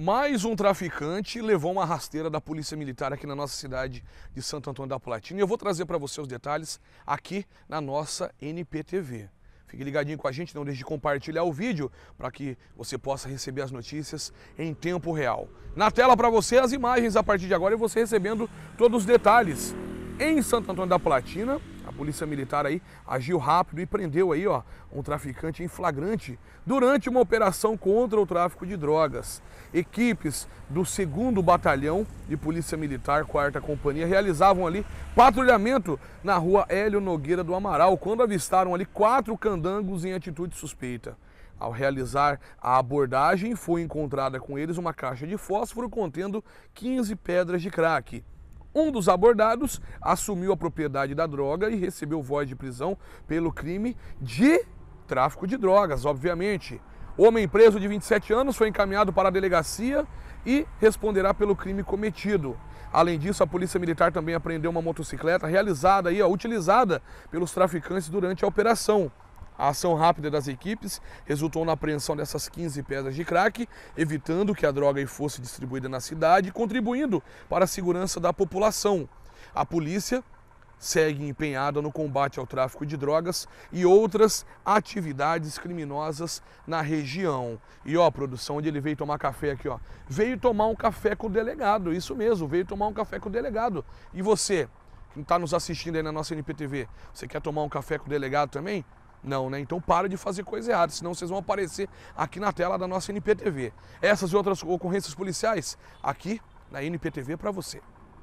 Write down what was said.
Mais um traficante levou uma rasteira da Polícia Militar aqui na nossa cidade de Santo Antônio da Platina. E eu vou trazer para você os detalhes aqui na nossa NPTV. Fique ligadinho com a gente, não deixe de compartilhar o vídeo para que você possa receber as notícias em tempo real. Na tela para você as imagens a partir de agora e você recebendo todos os detalhes em Santo Antônio da Platina Polícia Militar aí agiu rápido e prendeu aí, ó, um traficante em flagrante durante uma operação contra o tráfico de drogas. Equipes do 2 Batalhão de Polícia Militar, 4 Companhia, realizavam ali patrulhamento na rua Hélio Nogueira do Amaral, quando avistaram ali quatro candangos em atitude suspeita. Ao realizar a abordagem, foi encontrada com eles uma caixa de fósforo contendo 15 pedras de crack. Um dos abordados assumiu a propriedade da droga e recebeu voz de prisão pelo crime de tráfico de drogas, obviamente. Homem preso de 27 anos foi encaminhado para a delegacia e responderá pelo crime cometido. Além disso, a Polícia Militar também apreendeu uma motocicleta realizada e utilizada pelos traficantes durante a operação. A ação rápida das equipes resultou na apreensão dessas 15 pedras de crack, evitando que a droga fosse distribuída na cidade e contribuindo para a segurança da população. A polícia segue empenhada no combate ao tráfico de drogas e outras atividades criminosas na região. E ó, produção, onde ele veio tomar café aqui, ó. Veio tomar um café com o delegado, isso mesmo, veio tomar um café com o delegado. E você, que está nos assistindo aí na nossa NPTV, você quer tomar um café com o delegado também? Não, né? Então para de fazer coisa errada, senão vocês vão aparecer aqui na tela da nossa NPTV. Essas e outras ocorrências policiais aqui na NPTV para você.